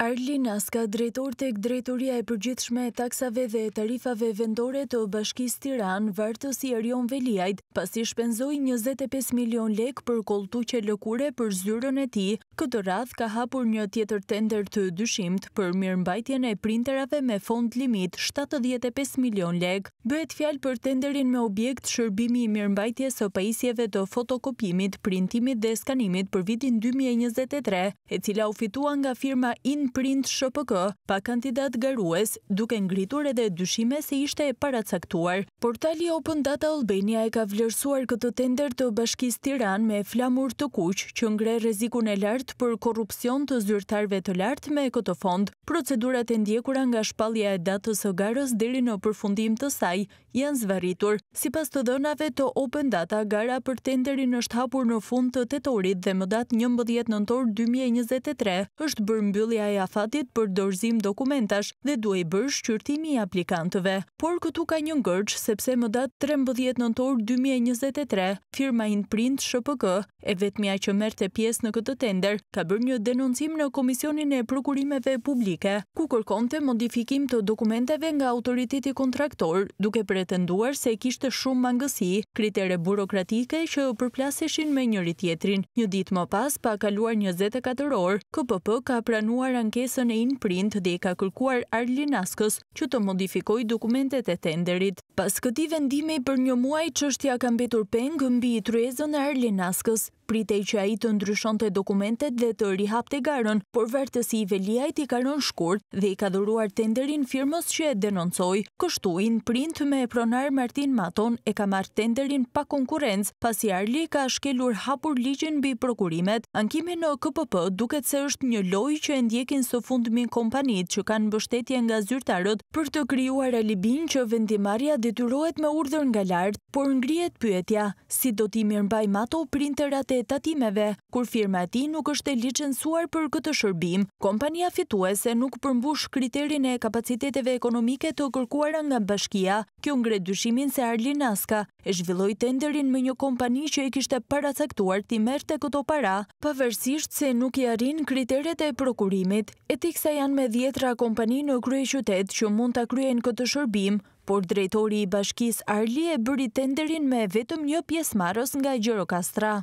Arlin Aska, drejtor të drejtoria e përgjithshme e taksave dhe tarifave vendore të bashkis Tiran, vartës i Arion Veliajt, pasi shpenzoj 25 milion lek për koltu që lëkure për zyrën e ti, këtë radh ka hapur një tjetër tender të dyshimt për mirë e printerave me fond limit 75 milion lek. Bëhet fjal për tenderin me objekt shërbimi i mirë mbajtjes o pajisjeve të fotokopimit, printimit dhe skanimit për vitin 2023, e cila u fitua nga firma InPrint ShPK, pa kandidat garues, duke ngritur edhe dyshime se ishte e paracaktuar. Portali Open Data Albania e ka vlerësuar këtë tender të bashkis Tiran me flamur të kuq që ngre rezikun e lartë për korupcion të zyrtarve të lartë me këto fond, procedurat e ndjekura nga shpalja e datës o garës dheri në përfundim të saj janë zvaritur. Si pas të dënave të open data, gara për tenderin është hapur në fund të tetorit dhe më datë një mbëdjet nëntor 2023, është bërë mbyllja e afatit për dorëzim dokumentash dhe duaj bërë shqyrtimi i aplikantëve. Por këtu ka një ngërç, sepse më datë 13 nëntor 2023, firma InPrint ShPK, e vetëmja që merte pjesë në këtë tender, ka bërë një denoncim në Komisionin e Prokurimeve Publike, ku kërkon të modifikim të dokumenteve nga autoriteti kontraktor, duke pretenduar se kishte shumë mangësi, kritere burokratike që përplaseshin me njëri tjetrin. Një dit më pas, pa kaluar 24 orë, KPP ka pranuar ankesën e inprint dhe ka kërkuar Arlinaskës që të modifikoj dokumentet e tenderit. Pas këti vendimi për një muaj, qështja kam betur pengë mbi i truezën e Arlinaskës, pritej që a i të ndryshon të dokumentet dhe të rihap të garën, por vërtësi i veliajt i karon shkurt dhe i ka dhuruar tenderin firmës që e denoncoj. Kështu i në print me e pronar Martin Maton e ka marrë tenderin pa konkurenc, pasi Arli ka shkelur hapur ligjin bi prokurimet. Ankime në KPP duket se është një loj që e ndjekin së fundmi kompanit që kanë bështetje nga zyrtarët për të kryuar alibin që vendimarja detyrohet me urdhër nga lartë, por ngrijet pyetja si do t'i mirëmbaj Mato printerat e tatimeve, kur firma ti nuk është e licensuar për këtë shërbim, kompania fituese nuk përmbush kriterin e kapaciteteve ekonomike të kërkuar nga bashkia, kjo ngre dyshimin se Arli Naska e zhvilloj tenderin me një kompani që e kishte paracaktuar ti merte këto para, pavërsisht se nuk i arin kriteret e prokurimit, e ti kësa janë me djetra kompani në krye qytet që mund të kryen këtë shërbim, por drejtori i bashkis Arli e bëri tenderin me vetëm një pjesë nga Gjero Kastra.